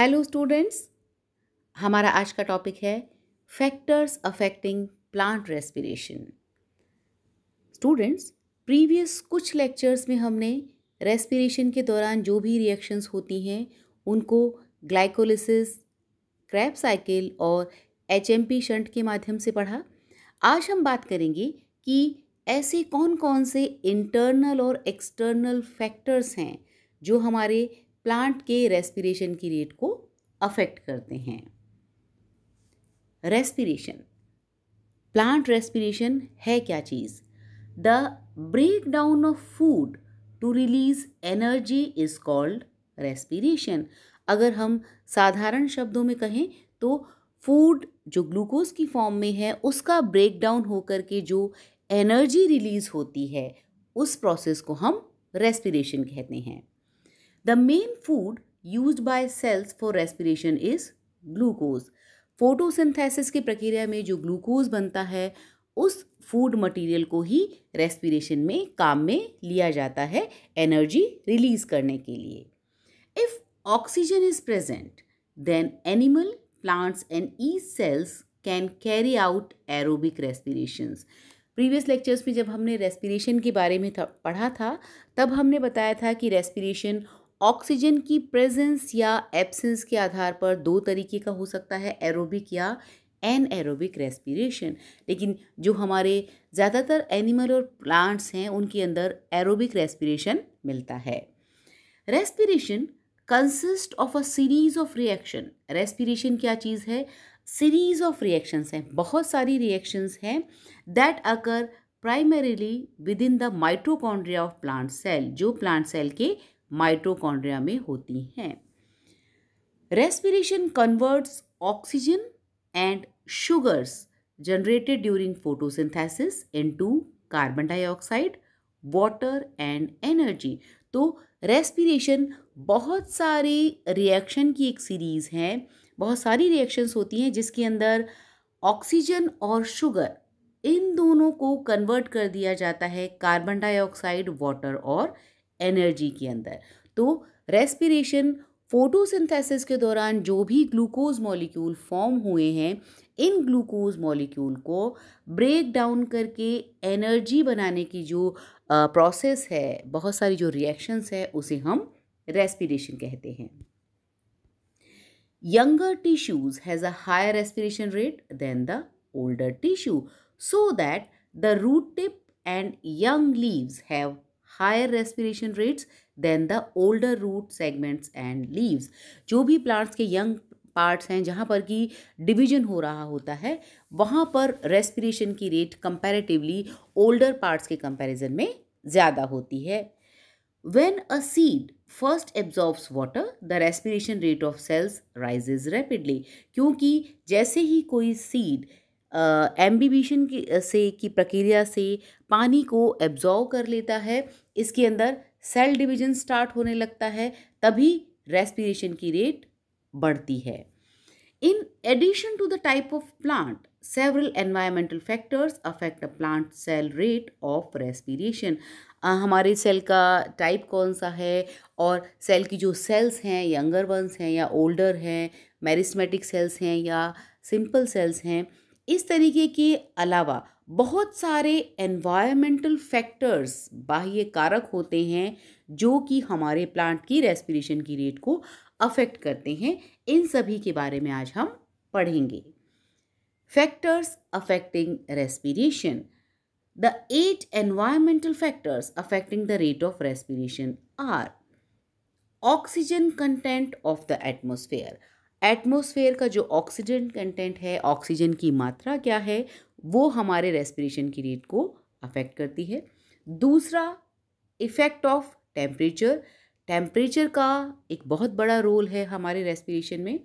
Hello students हमारा आज का टॉपिक है factors affecting plant respiration students previous कुछ लेक्चर्स में हमने रेस्पिरेशन के दौरान जो भी रिएक्शंस होती हैं उनको ग्लाइकोलिसिस क्रैप साइकिल और एच एम पी शंट के माध्यम से पढ़ा आज हम बात करेंगे कि ऐसे कौन कौन से इंटरनल और एक्सटर्नल फैक्टर्स हैं जो हमारे प्लांट के रेस्पिरेशन की रेट को अफेक्ट करते हैं रेस्पिरेशन प्लांट रेस्पिरेशन है क्या चीज़ the break down of food to release energy is called respiration अगर हम साधारण शब्दों में कहें तो फूड जो ग्लूकोज की फॉर्म में है उसका ब्रेक डाउन होकर के जो एनर्जी रिलीज होती है उस प्रोसेस को हम रेस्पिरेशन कहते हैं the main food use by cells for respiration is glucose photosynthesis की प्रक्रिया में जो ग्लूकोज बनता है उस फूड मटेरियल को ही रेस्पिरेशन में काम में लिया जाता है एनर्जी रिलीज करने के लिए if oxygen is present then animal plants and E cells can carry out aerobic respirations previous lectures में जब हमने रेस्पिरेशन के बारे में था, पढ़ा था तब हमने बताया था कि रेस्पिरेशन ऑक्सीजन की प्रेजेंस या एब्सेंस के आधार पर दो तरीके का हो सकता है एरोबिक या एन एरोबिक रेस्पिरेशन लेकिन जो हमारे ज़्यादातर एनिमल और प्लांट्स हैं उनके अंदर एरोबिक रेस्पिरेशन मिलता है respiration consist of a series of reaction respiration क्या चीज़ है सीरीज ऑफ रिएक्शंस हैं बहुत सारी रिएक्शंस हैं that occur primarily within the mitochondria of plant cell जो प्लांट सेल के माइटोकॉन्ड्रिया में होती हैं respiration converts oxygen and sugars generated during photosynthesis into carbon dioxide water and energy तो रेस्पिरेशन बहुत सारे रिएक्शन की एक सीरीज़ है बहुत सारी रिएक्शंस होती हैं जिसके अंदर ऑक्सीजन और शुगर इन दोनों को कन्वर्ट कर दिया जाता है कार्बन डाइऑक्साइड वाटर और एनर्जी के अंदर तो रेस्पिरेशन फोटोसिंथेसिस के दौरान जो भी ग्लूकोज मॉलिक्यूल फॉर्म हुए हैं इन ग्लूकोज मॉलिक्यूल को ब्रेक डाउन करके एनर्जी बनाने की जो प्रोसेस है बहुत सारी जो रिएक्शंस है उसे हम रेस्पिरेशन कहते हैं younger tissues has a higher respiration rate than the older tissue so that the root tip and young leaves have higher respiration rates than the older root segments and leaves जो भी plants के young parts हैं जहाँ पर कि division हो रहा होता है वहाँ पर रेस्पिरेशन की रेट कंपैरेटिवली ओल्डर पार्ट्स के कंपैरिजन में ज़्यादा होती है when a seed first absorbs water the respiration rate of cells rises rapidly क्योंकि जैसे ही कोई सीड एम्बिबिशन की से की प्रक्रिया से पानी को एब्जॉर्व कर लेता है इसके अंदर सेल डिवीजन स्टार्ट होने लगता है तभी रेस्पिरेशन की रेट बढ़ती है in addition to the type of plant several environmental factors affect a plant cell rate of respiration हमारे सेल का टाइप कौन सा है और सेल की जो सेल्स हैं यंगर वंस हैं या ओल्डर हैं मैरिस्मेटिक सेल्स हैं या सिंपल सेल्स हैं इस तरीके के अलावा बहुत सारे एनवायरमेंटल फैक्टर्स बाह्य कारक होते हैं जो कि हमारे प्लांट की रेस्पिरेशन की रेट को अफेक्ट करते हैं इन सभी के बारे में आज हम पढ़ेंगे factors affecting respiration the eight environmental factors affecting the rate of respiration are oxygen content of the atmosphere atmosphere का जो ऑक्सीजन कंटेंट है ऑक्सीजन की मात्रा क्या है वो हमारे रेस्पिरेशन की रेट को अफेक्ट करती है दूसरा इफेक्ट ऑफ टेम्परेचर टेम्परेचर का एक बहुत बड़ा रोल है हमारे रेस्पिरेशन में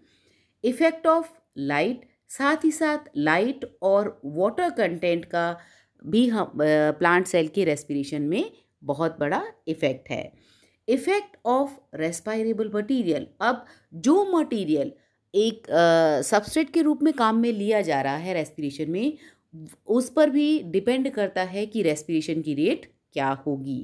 इफेक्ट ऑफ लाइट साथ ही साथ लाइट और वाटर कंटेंट का भी हम प्लांट सेल के रेस्पिरेशन में बहुत बड़ा इफेक्ट है इफेक्ट ऑफ रेस्पायरेबल मटीरियल अब जो मटीरियल एक सबस्ट्रेट के रूप में काम में लिया जा रहा है रेस्पिरेशन में उस पर भी डिपेंड करता है कि रेस्पिरेशन की रेट क्या होगी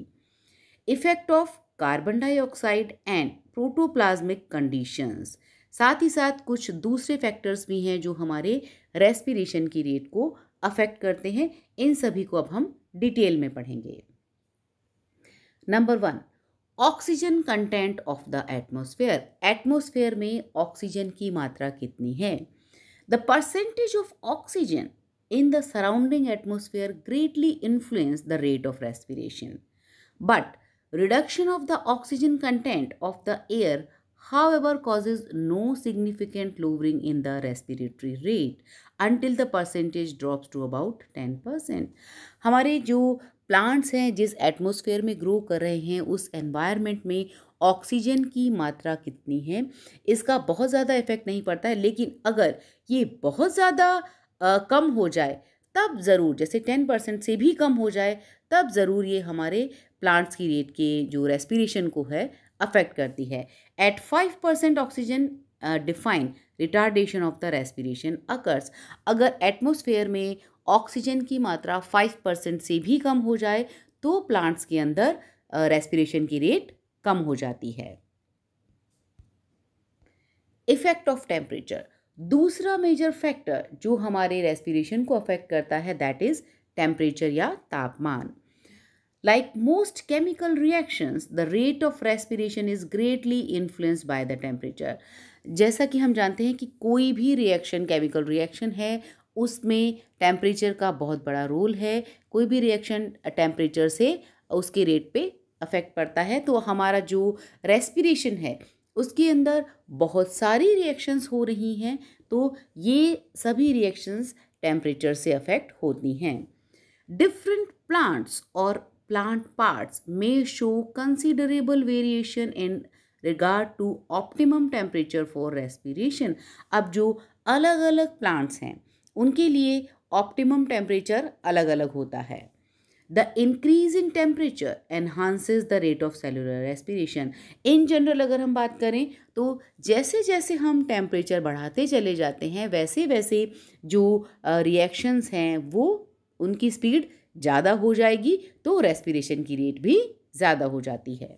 effect of carbon dioxide and protoplasmic conditions साथ ही साथ कुछ दूसरे फैक्टर्स भी हैं जो हमारे रेस्पिरेशन की रेट को अफेक्ट करते हैं इन सभी को अब हम डिटेल में पढ़ेंगे number one oxygen content of the atmosphere atmosphere में ऑक्सीजन की मात्रा कितनी है the percentage of oxygen in the surrounding atmosphere greatly influence the rate of respiration but reduction of the oxygen content of the air however causes no significant lowering in the respiratory rate until the percentage drops to about ten percent हमारे जो plants हैं जिस atmosphere में grow कर रहे हैं उस environment में ऑक्सीजन की मात्रा कितनी है इसका बहुत ज़्यादा इफेक्ट नहीं पड़ता है लेकिन अगर ये बहुत ज़्यादा कम हो जाए तब ज़रूर जैसे टेन परसेंट से भी कम हो जाए तब ज़रूर ये हमारे प्लांट्स की रेट के जो रेस्पिरेशन को है अफेक्ट करती है at five percent oxygen define retardation of the respiration occurs अगर एटमोसफेयर में ऑक्सीजन की मात्रा फाइव परसेंट से भी कम हो जाए तो प्लांट्स के अंदर रेस्पिरेशन uh, की रेट कम हो जाती है इफेक्ट ऑफ टेम्परेचर दूसरा मेजर फैक्टर जो हमारे रेस्पिरेशन को अफेक्ट करता है दैट इज टेम्परेचर या तापमान like most chemical reactions the rate of respiration is greatly influenced by the temperature जैसा कि हम जानते हैं कि कोई भी रिएक्शन केमिकल रिएक्शन है उसमें टेम्परेचर का बहुत बड़ा रोल है कोई भी रिएक्शन टेम्परेचर से उसके रेट पे अफेक्ट पड़ता है तो हमारा जो रेस्पिरेशन है उसके अंदर बहुत सारी रिएक्शंस हो रही हैं तो ये सभी रिएक्शंस टेम्परेचर से अफेक्ट होती हैं डिफरेंट प्लांट्स और प्लांट पार्ट्स में show considerable variation in regard to optimum temperature for respiration अब जो अलग अलग प्लांट्स हैं उनके लिए ऑप्टिमम टेम्परेचर अलग अलग होता है the increase in temperature enhances the rate of cellular respiration in general अगर हम बात करें तो जैसे जैसे हम टेम्परेचर बढ़ाते चले जाते हैं वैसे वैसे जो रिएक्शंस uh, हैं वो उनकी स्पीड ज़्यादा हो जाएगी तो रेस्पिरेशन की रेट भी ज़्यादा हो जाती है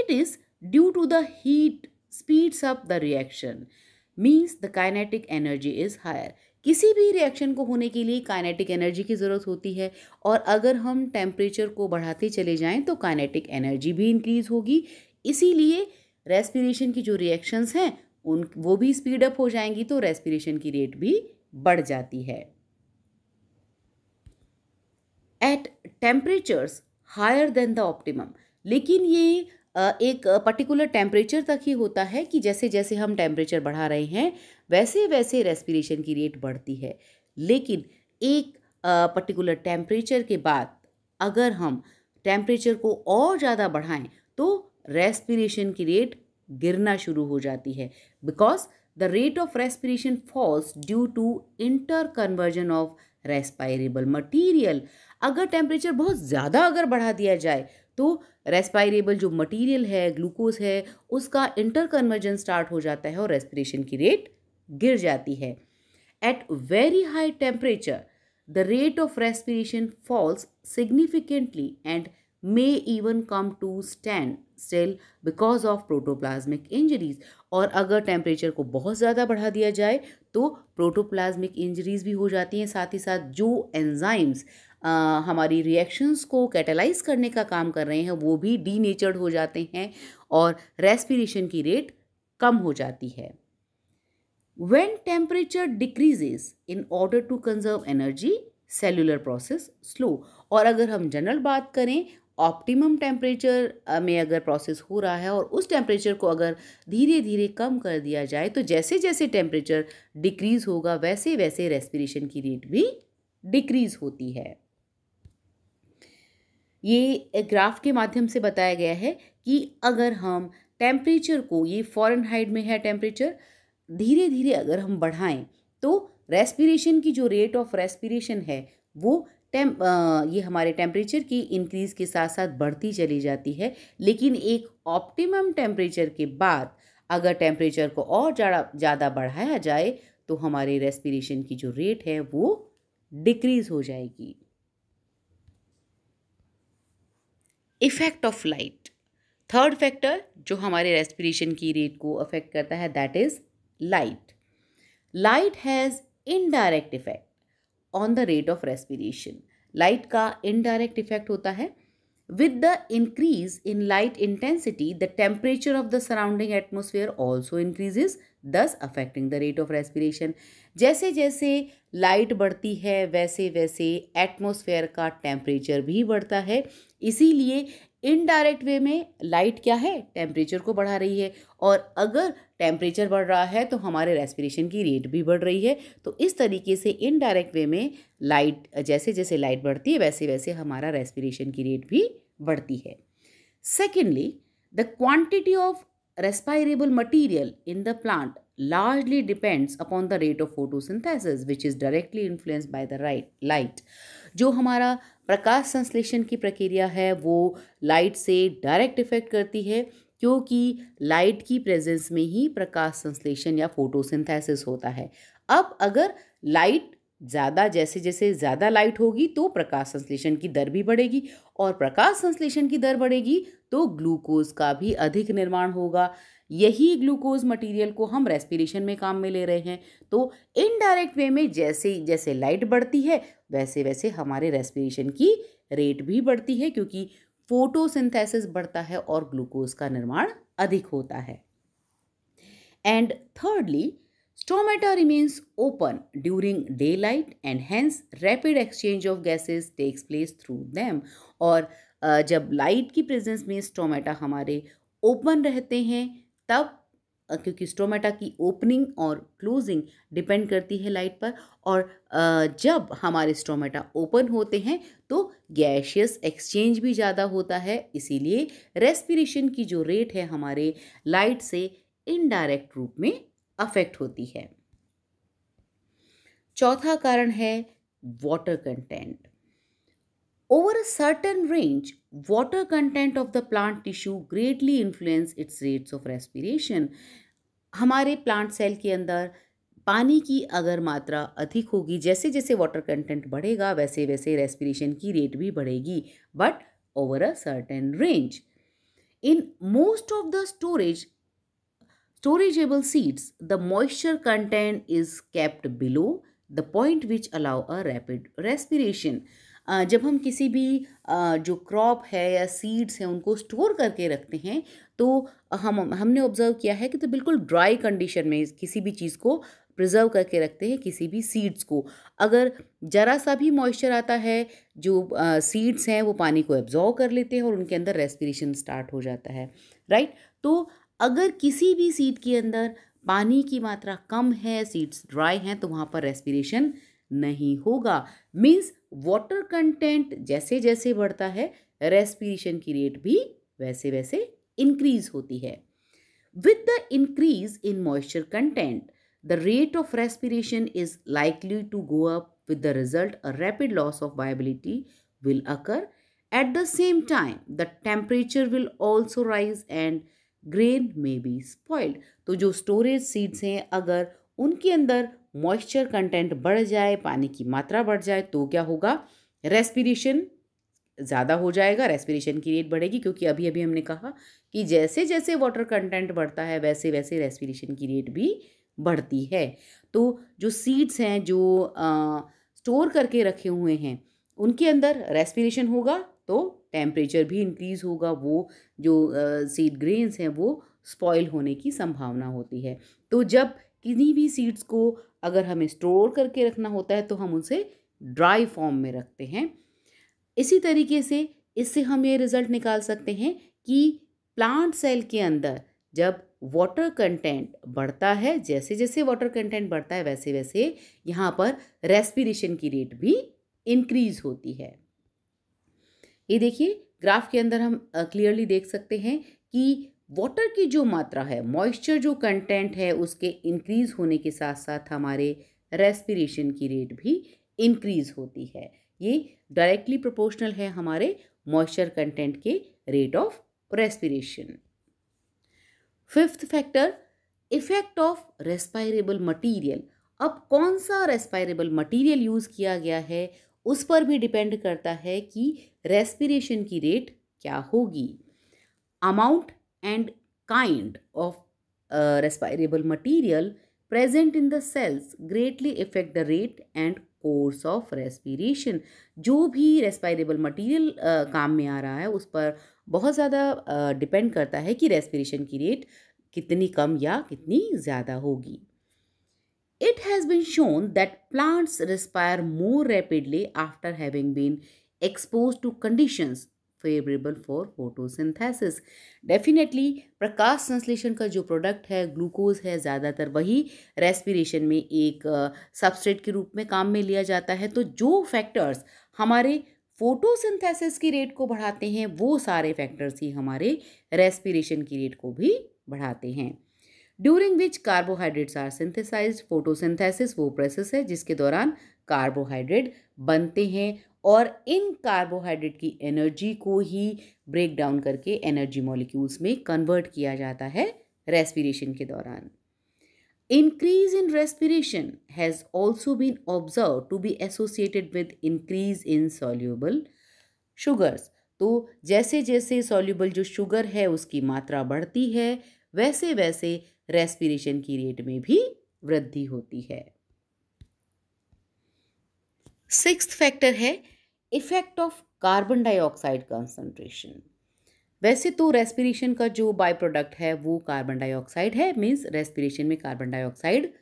it is Due to the heat speeds up the reaction. Means the kinetic energy is higher. किसी भी रिएक्शन को होने के लिए काइनेटिक एनर्जी की ज़रूरत होती है और अगर हम टेम्परेचर को बढ़ाते चले जाएं तो काइनेटिक एनर्जी भी इंक्रीज़ होगी इसीलिए रेस्पिरेशन की जो रिएक्शंस हैं उन वो भी स्पीड अप हो जाएंगी तो रेस्पिरेशन की रेट भी बढ़ जाती है at temperatures higher than the optimum लेकिन ये एक पर्टिकुलर टेम्परेचर तक ही होता है कि जैसे जैसे हम टेम्परेचर बढ़ा रहे हैं वैसे वैसे रेस्पिरेशन की रेट बढ़ती है लेकिन एक पर्टिकुलर टेम्परेचर के बाद अगर हम टेम्परेचर को और ज़्यादा बढ़ाएं तो रेस्पिरेशन की रेट गिरना शुरू हो जाती है because the rate of respiration falls due to interconversion of respirable material अगर टेम्परेचर बहुत ज़्यादा अगर बढ़ा दिया जाए तो रेस्पायरेबल जो मटेरियल है ग्लूकोज है उसका इंटर कन्वर्जन स्टार्ट हो जाता है और रेस्पिरेशन की रेट गिर जाती है at very high temperature the rate of respiration falls significantly and may even come to stand still because of protoplasmic injuries और अगर टेम्परेचर को बहुत ज़्यादा बढ़ा दिया जाए तो प्रोटोप्लाज्मिक इंजरीज भी हो जाती हैं साथ ही साथ जो आ, हमारी रिएक्शंस को catalyze करने का काम कर रहे हैं वो भी नेचर्ड हो जाते हैं और रेस्पिरेशन की रेट कम हो जाती है when temperature decreases in order to conserve energy cellular process slow और अगर हम जनरल बात करें ऑप्टिमम टेम्परेचर में अगर प्रोसेस हो रहा है और उस टेम्परेचर को अगर धीरे धीरे कम कर दिया जाए तो जैसे जैसे टेम्परेचर डिक्रीज़ होगा वैसे वैसे रेस्पिरेशन की रेट भी डिक्रीज़ होती है ये ग्राफ के माध्यम से बताया गया है कि अगर हम टेम्परेचर को ये फॉरन हाइड में है टेम्परेचर धीरे धीरे अगर हम बढ़ाएं तो रेस्पिरेशन की जो रेट ऑफ रेस्पिरेशन है वो टेम ये हमारे टेम्परेचर की इंक्रीज़ के साथ साथ बढ़ती चली जाती है लेकिन एक ऑप्टिमम टेम्परेचर के बाद अगर टेम्परेचर को और ज़्यादा बढ़ाया जाए तो हमारे रेस्पिरेशन की जो रेट है वो डिक्रीज़ हो जाएगी effect of light third factor जो हमारे रेस्पिरेशन की रेट को अफेक्ट करता है that is light light has indirect effect on the rate of respiration light का इनडायरेक्ट इफेक्ट होता है with the increase in light intensity the temperature of the surrounding atmosphere also increases thus affecting the rate of respiration जैसे जैसे light बढ़ती है वैसे वैसे atmosphere का टेम्परेचर भी बढ़ता है इसीलिए इनडायरेक्ट वे में लाइट क्या है टेम्परेचर को बढ़ा रही है और अगर टेम्परेचर बढ़ रहा है तो हमारे रेस्पिरेशन की रेट भी बढ़ रही है तो इस तरीके से इनडायरेक्ट वे में लाइट जैसे जैसे लाइट बढ़ती है वैसे वैसे हमारा रेस्पिरेशन की रेट भी बढ़ती है secondly the quantity of respirable material in the plant largely depends upon the rate of photosynthesis which is directly influenced by the right light जो हमारा प्रकाश संश्लेषण की प्रक्रिया है वो लाइट से डायरेक्ट इफेक्ट करती है क्योंकि लाइट की प्रेजेंस में ही प्रकाश संश्लेषण या फोटोसिंथेसिस होता है अब अगर लाइट ज़्यादा जैसे जैसे ज़्यादा लाइट होगी तो प्रकाश संश्लेषण की दर भी बढ़ेगी और प्रकाश संश्लेषण की दर बढ़ेगी तो ग्लूकोज का भी अधिक निर्माण होगा यही ग्लूकोज मटेरियल को हम रेस्पिरेशन में काम में ले रहे हैं तो इनडायरेक्ट वे में जैसे जैसे लाइट बढ़ती है वैसे वैसे हमारे रेस्पिरेशन की रेट भी बढ़ती है क्योंकि फोटोसिंथेसिस बढ़ता है और ग्लूकोज का निर्माण अधिक होता है and thirdly stomata remains open during daylight and hence rapid exchange of gases takes place through them और जब लाइट की प्रेजेंस में स्टोमेटा हमारे ओपन रहते हैं तब क्योंकि स्टोमेटा की ओपनिंग और क्लोजिंग डिपेंड करती है लाइट पर और जब हमारे स्टोमेटा ओपन होते हैं तो गैशियस एक्सचेंज भी ज़्यादा होता है इसीलिए रेस्पिरेशन की जो रेट है हमारे लाइट से इनडायरेक्ट रूप में अफेक्ट होती है चौथा कारण है water content over a certain range water content of the plant tissue greatly influence its rates of respiration हमारे प्लांट सेल के अंदर पानी की अगर मात्रा अधिक होगी जैसे जैसे वाटर कंटेंट बढ़ेगा वैसे वैसे रेस्पिरेशन की रेट भी बढ़ेगी but over a certain range in most of the storage Storageable seeds, the moisture content is kept below the point which allow a rapid respiration. जब हम किसी भी जो क्रॉप है या सीड्स हैं उनको स्टोर करके रखते हैं तो हम हमने ऑब्ज़र्व किया है कि तो बिल्कुल ड्राई कंडीशन में किसी भी चीज़ को प्रिजर्व करके रखते हैं किसी भी सीड्स को अगर ज़रा सा भी मॉइस्चर आता है जो सीड्स हैं वो पानी को एब्जॉर्व कर लेते हैं और उनके अंदर रेस्पिरेशन स्टार्ट हो जाता है राइट तो अगर किसी भी सीट के अंदर पानी की मात्रा कम है सीट्स ड्राई हैं तो वहाँ पर रेस्पिरेशन नहीं होगा मीन्स वाटर कंटेंट जैसे जैसे बढ़ता है रेस्पिरेशन की रेट भी वैसे वैसे इंक्रीज होती है with the increase in moisture content the rate of respiration is likely to go up with the result a rapid loss of viability will occur at the same time the temperature will also rise and grain may be spoiled तो जो storage seeds हैं अगर उनके अंदर moisture content बढ़ जाए पानी की मात्रा बढ़ जाए तो क्या होगा रेस्पिरेशन ज़्यादा हो जाएगा रेस्पिरेशन की रेट बढ़ेगी क्योंकि अभी अभी हमने कहा कि जैसे जैसे वाटर कंटेंट बढ़ता है वैसे वैसे रेस्पिरेशन की रेट भी बढ़ती है तो जो सीड्स हैं जो स्टोर करके रखे हुए हैं उनके अंदर रेस्पिरेशन होगा तो टेम्परेचर भी इंक्रीज़ होगा वो जो सीड ग्रेन्स हैं वो स्पॉयल होने की संभावना होती है तो जब किसी भी सीड्स को अगर हमें स्टोर करके रखना होता है तो हम उसे ड्राई फॉर्म में रखते हैं इसी तरीके से इससे हम ये रिज़ल्ट निकाल सकते हैं कि प्लांट सेल के अंदर जब वाटर कंटेंट बढ़ता है जैसे जैसे वाटर कंटेंट बढ़ता है वैसे वैसे यहाँ पर रेस्पिरेशन की रेट भी इंक्रीज़ होती है ये देखिए ग्राफ के अंदर हम क्लियरली देख सकते हैं कि वाटर की जो मात्रा है मॉइस्चर जो कंटेंट है उसके इंक्रीज होने के साथ साथ हमारे रेस्पिरेशन की रेट भी इंक्रीज होती है ये डायरेक्टली प्रोपोर्शनल है हमारे मॉइस्चर कंटेंट के rate of respiration fifth factor effect of respirable material अब कौन सा रेस्पायरेबल मटीरियल यूज़ किया गया है उस पर भी डिपेंड करता है कि रेस्पिरेशन की रेट क्या होगी amount and kind of respirable material present in the cells greatly effect the rate and course of respiration जो भी रेस्पायरेबल मटीरियल काम में आ रहा है उस पर बहुत ज़्यादा डिपेंड करता है कि रेस्पिरेशन की रेट कितनी कम या कितनी ज़्यादा होगी It has been shown that plants respire more rapidly after having been exposed to conditions favourable for photosynthesis definitely प्रकाश संश्लेषण का जो प्रोडक्ट है ग्लूकोज है ज़्यादातर वही रेस्पिरेशन में एक सबस्ट्रेट के रूप में काम में लिया जाता है तो जो फैक्टर्स हमारे फोटोसिंथेसिस की रेट को बढ़ाते हैं वो सारे फैक्टर्स ही हमारे रेस्पिरेशन की रेट को भी बढ़ाते हैं during which carbohydrates are synthesize photosynthesis वो प्रोसेस है जिसके दौरान कार्बोहाइड्रेट बनते हैं और इन कार्बोहाइड्रेट की एनर्जी को ही ब्रेक डाउन करके एनर्जी मॉलिक्यूल्स में कन्वर्ट किया जाता है रेस्पिरेशन के दौरान increase in respiration has also been observe to be associated with increase in soluble sugars तो जैसे जैसे सॉल्यूबल जो शुगर है उसकी मात्रा बढ़ती है वैसे वैसे रेस्पिरेशन की रेट में भी वृद्धि होती है सिक्स फैक्टर है effect of carbon dioxide concentration वैसे तो रेस्पिरेशन का जो बाय प्रोडक्ट है वो कार्बन डाइऑक्साइड है मीन्स रेस्पिरेशन में कार्बन डाइऑक्साइड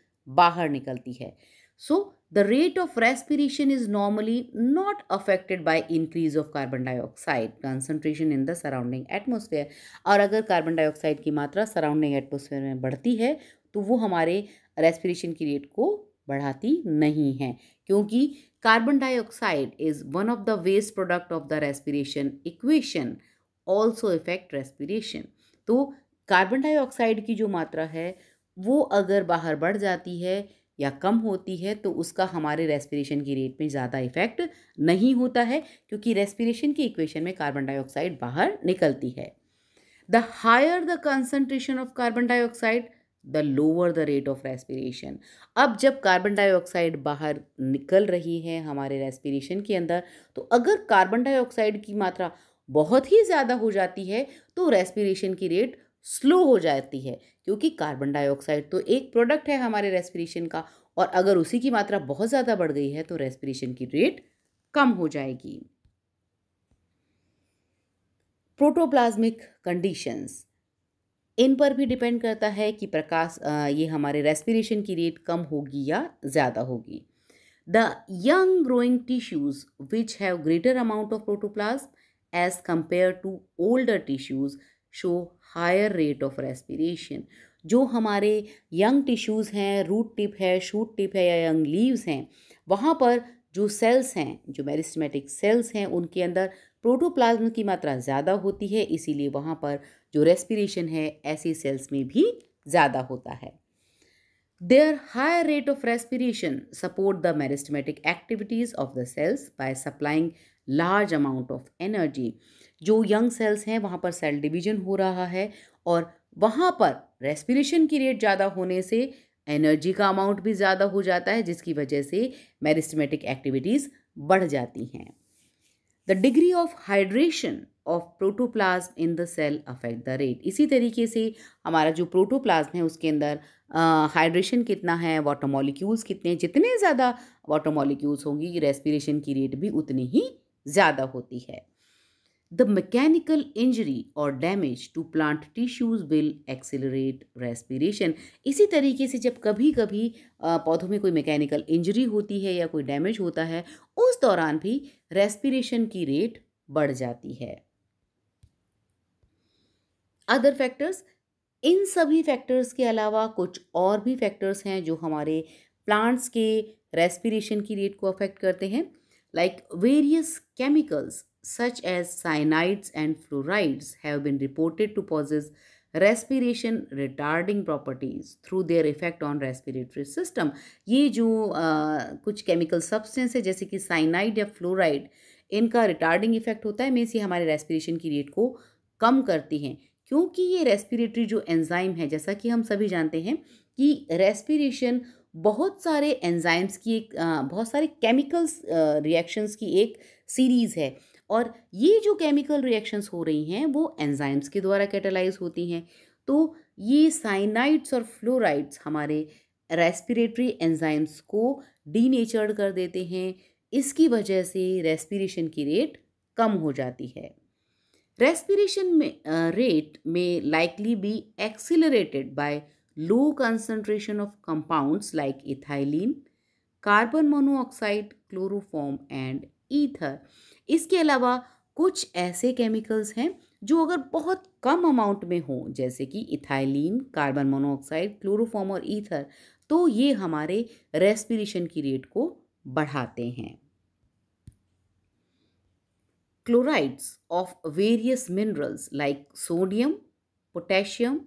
बाहर निकलती है सो so, the rate of respiration is normally not affected by increase of carbon dioxide concentration in the surrounding atmosphere और अगर carbon dioxide की मात्रा surrounding atmosphere में बढ़ती है तो वो हमारे respiration की rate को बढ़ाती नहीं है क्योंकि carbon dioxide is one of the waste product of the respiration equation also affect respiration तो कार्बन डाइऑक्साइड की जो मात्रा है वो अगर बाहर बढ़ जाती है या कम होती है तो उसका हमारे रेस्पिरेशन की रेट में ज़्यादा इफेक्ट नहीं होता है क्योंकि रेस्पिरेशन की इक्वेशन में कार्बन डाइऑक्साइड बाहर निकलती है the higher the concentration of carbon dioxide the lower the rate of respiration अब जब कार्बन डाइऑक्साइड बाहर निकल रही है हमारे रेस्पिरेशन के अंदर तो अगर कार्बन डाइऑक्साइड की मात्रा बहुत ही ज़्यादा हो जाती है तो रेस्पिरेशन की रेट स्लो हो जाती है क्योंकि कार्बन डाइऑक्साइड तो एक प्रोडक्ट है हमारे रेस्पिरेशन का और अगर उसी की मात्रा बहुत ज़्यादा बढ़ गई है तो रेस्पिरेशन की रेट कम हो जाएगी प्रोटोप्लाज्मिक कंडीशंस इन पर भी डिपेंड करता है कि प्रकाश ये हमारे रेस्पिरेशन की रेट कम होगी या ज़्यादा होगी the young growing tissues which have greater amount of protoplasm as compare to older tissues show higher rate of respiration जो हमारे यंग टिश्यूज़ हैं रूट टिप है शूट टिप है या यंग लीव्स हैं वहाँ पर जो सेल्स हैं जो मेरिस्टमेटिक सेल्स हैं उनके अंदर प्रोटोप्लाज्म की मात्रा ज़्यादा होती है इसीलिए वहाँ पर जो रेस्पिरेशन है ऐसे सेल्स में भी ज़्यादा होता है their higher rate of respiration support the meristematic activities of the cells by supplying large amount of energy जो यंग सेल्स हैं वहाँ पर सेल डिवीजन हो रहा है और वहाँ पर रेस्पिरेशन की रेट ज़्यादा होने से एनर्जी का अमाउंट भी ज़्यादा हो जाता है जिसकी वजह से मैरिस्टमेटिक एक्टिविटीज़ बढ़ जाती हैं the degree of hydration of protoplasm in the cell affect the rate इसी तरीके से हमारा जो प्रोटोप्लाज्म है उसके अंदर हाइड्रेशन uh, कितना है वाटर मॉलिक्यूल्स कितने हैं जितने ज़्यादा वाटर मॉलिक्यूल्स होंगी रेस्पिरेशन की रेट भी उतनी ही ज़्यादा होती है द मैकेनिकल इंजरी और damage to plant tissues will accelerate respiration. इसी तरीके से जब कभी कभी पौधों में कोई मैकेनिकल इंजरी होती है या कोई डैमेज होता है उस दौरान भी रेस्पिरेशन की रेट बढ़ जाती है अदर फैक्टर्स इन सभी फैक्टर्स के अलावा कुछ और भी फैक्टर्स हैं जो हमारे प्लांट्स के रेस्पिरेशन की रेट को अफेक्ट करते हैं like various chemicals such as cyanides and fluorides have been reported to possess respiration retarding properties through their effect on respiratory system ये जो आ, कुछ केमिकल सब्सटेंस है जैसे कि साइनाइड या फ्लोराइड इनका रिटार्डिंग इफेक्ट होता है मीन्स ये हमारे रेस्पिरेशन की रेट को कम करती हैं क्योंकि ये रेस्पिरेटरी जो एंजाइम है जैसा कि हम सभी जानते हैं कि रेस्पिरेशन बहुत सारे एंजाइम्स की एक बहुत सारे केमिकल्स रिएक्शंस की एक सीरीज़ है और ये जो केमिकल रिएक्शंस हो रही हैं वो एंजाइम्स के द्वारा कैटलाइज होती हैं तो ये साइनाइड्स और फ्लोराइड्स हमारे रेस्पिरेटरी एंजाइम्स को डीनेचर्ड कर देते हैं इसकी वजह से रेस्पिरेशन की रेट कम हो जाती है रेस्पिरेशन में रेट में likely be accelerated by low concentration of compounds like ethylene carbon monoxide chloroform and ether इसके अलावा कुछ ऐसे केमिकल्स हैं जो अगर बहुत कम अमाउंट में हों जैसे कि इथाइलिन कार्बन मोनोऑक्साइड क्लोरोफॉर्म और ईथर तो ये हमारे रेस्पिरेशन की रेट को बढ़ाते हैं chlorides of various minerals like sodium potassium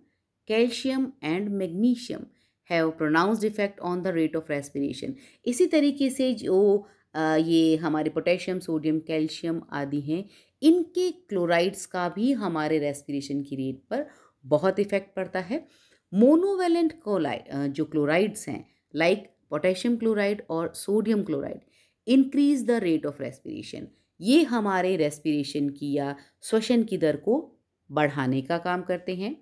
calcium and magnesium have pronounced effect on the rate of respiration इसी तरीके से जो ये हमारे पोटेशियम सोडियम कैल्शियम आदि हैं इनके क्लोराइड्स का भी हमारे रेस्पिरेशन की रेट पर बहुत इफ़ेक्ट पड़ता है मोनोवेलेंट कोलाइड जो क्लोराइड्स हैं लाइक पोटेशियम क्लोराइड और sodium chloride increase the rate of respiration ये हमारे रेस्पिरेशन की या श्वसन की दर को बढ़ाने का काम करते हैं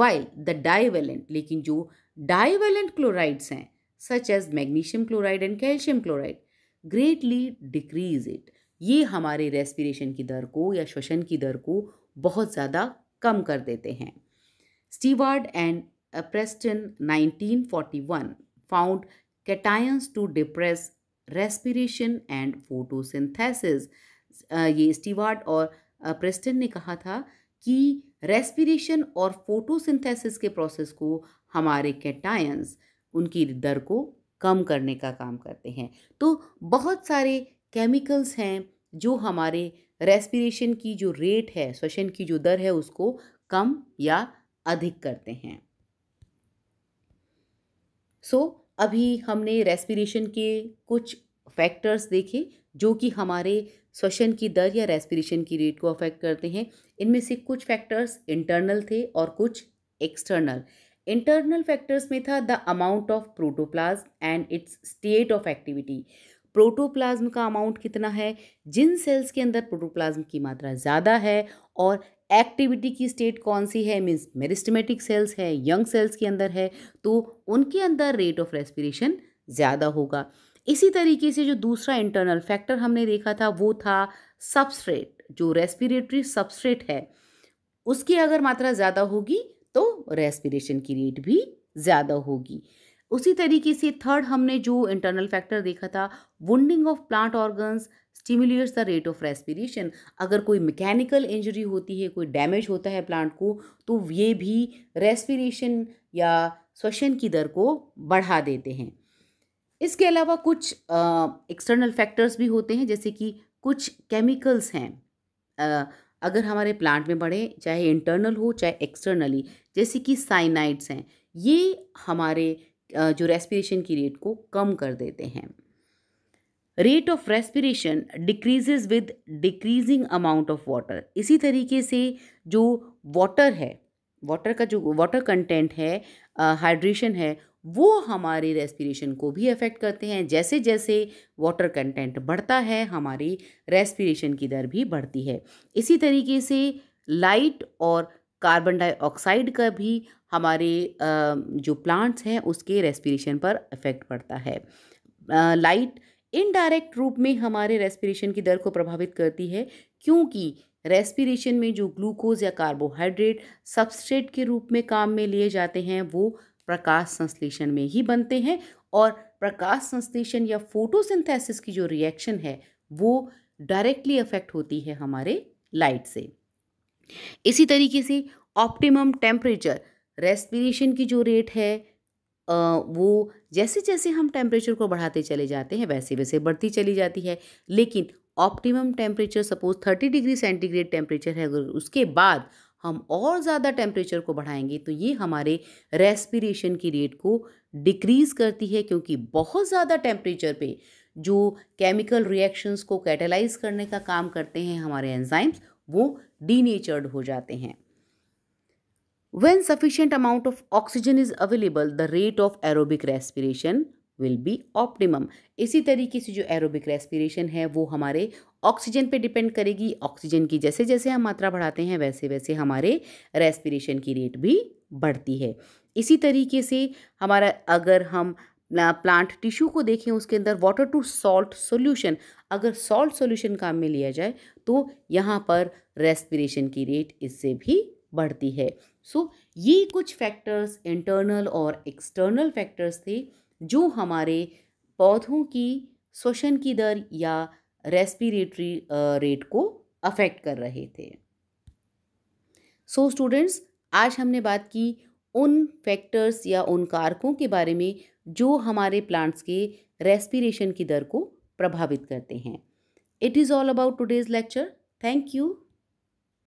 वाइल द डाईवेलेंट लेकिन जो डाईवेलेंट क्लोराइड्स हैं such as magnesium chloride and calcium chloride greatly decrease it ये हमारे रेस्पिरेशन की दर को या श्वसन की दर को बहुत ज़्यादा कम कर देते हैं Steward and Preston 1941 found cations to depress respiration and photosynthesis ये स्टीवार्ड और प्रेस्टन ने कहा था कि रेस्पिरेशन और फोटोसिंथेसिस के प्रोसेस को हमारे कैटायंस उनकी दर को कम करने का काम करते हैं तो बहुत सारे केमिकल्स हैं जो हमारे रेस्पिरेशन की जो रेट है श्वसन की जो दर है उसको कम या अधिक करते हैं सो so, अभी हमने रेस्पिरेशन के कुछ फैक्टर्स देखे जो कि हमारे श्वसन की दर या रेस्पिरेशन की रेट को अफेक्ट करते हैं इनमें से कुछ फैक्टर्स इंटरनल थे और कुछ एक्सटर्नल इंटरनल फैक्टर्स में था the amount of protoplasm and its state of activity protoplasm का अमाउंट कितना है जिन सेल्स के अंदर प्रोटोप्लाज्म की मात्रा ज़्यादा है और एक्टिविटी की स्टेट कौन सी है मीन्स मेरिस्टमेटिक सेल्स है यंग सेल्स के अंदर है तो उनके अंदर रेट ऑफ रेस्पिरेशन ज़्यादा होगा इसी तरीके से जो दूसरा इंटरनल फैक्टर हमने देखा था वो था सबस्ट्रेट जो रेस्पिरेटरी सबस्ट्रेट है उसकी अगर मात्रा ज़्यादा होगी तो रेस्पिरेशन की रेट भी ज़्यादा होगी उसी तरीके से थर्ड हमने जो इंटरनल फैक्टर देखा था wounding of plant organs stimulates the rate of respiration अगर कोई मैकेनिकल इंजरी होती है कोई डैमेज होता है प्लांट को तो ये भी रेस्पिरेशन या श्वसन की दर को बढ़ा देते हैं इसके अलावा कुछ एक्सटर्नल फैक्टर्स भी होते हैं जैसे कि कुछ केमिकल्स हैं आ, अगर हमारे प्लांट में बढ़े चाहे इंटरनल हो चाहे एक्सटर्नली जैसे कि साइनाइड्स हैं ये हमारे जो रेस्पिरेशन की रेट को कम कर देते हैं rate of respiration decreases with decreasing amount of water इसी तरीके से जो वाटर है वाटर का जो वाटर कंटेंट है हाइड्रेशन है वो हमारे रेस्पिरेशन को भी अफेक्ट करते हैं जैसे जैसे वाटर कंटेंट बढ़ता है हमारी रेस्पिरेशन की दर भी बढ़ती है इसी तरीके से लाइट और कार्बन डाइऑक्साइड का भी हमारे जो प्लांट्स हैं उसके रेस्पिरेशन पर इफ़ेक्ट पड़ता है लाइट इनडायरेक्ट रूप में हमारे रेस्पिरेशन की दर को प्रभावित करती है क्योंकि रेस्पिरेशन में जो ग्लूकोज या कार्बोहाइड्रेट सबस्ट्रेट के रूप में काम में लिए जाते हैं वो प्रकाश संश्लेषण में ही बनते हैं और प्रकाश संश्लेषण या फोटोसिंथेसिस की जो रिएक्शन है वो डायरेक्टली अफेक्ट होती है हमारे लाइट से इसी तरीके से ऑप्टिमम टेम्परेचर रेस्पिरेशन की जो रेट है वो जैसे जैसे हम टेम्परेचर को बढ़ाते चले जाते हैं वैसे वैसे बढ़ती चली जाती है लेकिन optimum temperature suppose thirty degree centigrade temperature है अगर उसके बाद हम और ज़्यादा टेम्परेचर को बढ़ाएंगे तो ये हमारे रेस्पिरेशन की रेट को डिक्रीज़ करती है क्योंकि बहुत ज़्यादा टेम्परेचर पे जो केमिकल रिएक्शंस को कैटेलाइज करने का काम करते हैं हमारे एंजाइम्स वो डीनेचर्ड हो जाते हैं when sufficient amount of oxygen is available the rate of aerobic respiration will be optimum इसी तरीके से जो aerobic respiration है वो हमारे ऑक्सीजन पे डिपेंड करेगी ऑक्सीजन की जैसे जैसे हम मात्रा बढ़ाते हैं वैसे वैसे हमारे रेस्पिरेशन की रेट भी बढ़ती है इसी तरीके से हमारा अगर हम प्लांट टिश्यू को देखें उसके अंदर वाटर टू सॉल्ट सॉल्यूशन अगर सॉल्ट सॉल्यूशन काम में लिया जाए तो यहाँ पर रेस्पिरेशन की रेट इससे भी बढ़ती है सो so, ये कुछ फैक्टर्स इंटरनल और एक्सटर्नल फैक्टर्स थे जो हमारे पौधों की श्वसन की दर या रेस्पिरेटरी रेट को अफेक्ट कर रहे थे सो so, स्टूडेंट्स आज हमने बात की उन फैक्टर्स या उन कारकों के बारे में जो हमारे प्लांट्स के रेस्पिरेशन की दर को प्रभावित करते हैं It is all about today's lecture. Thank you.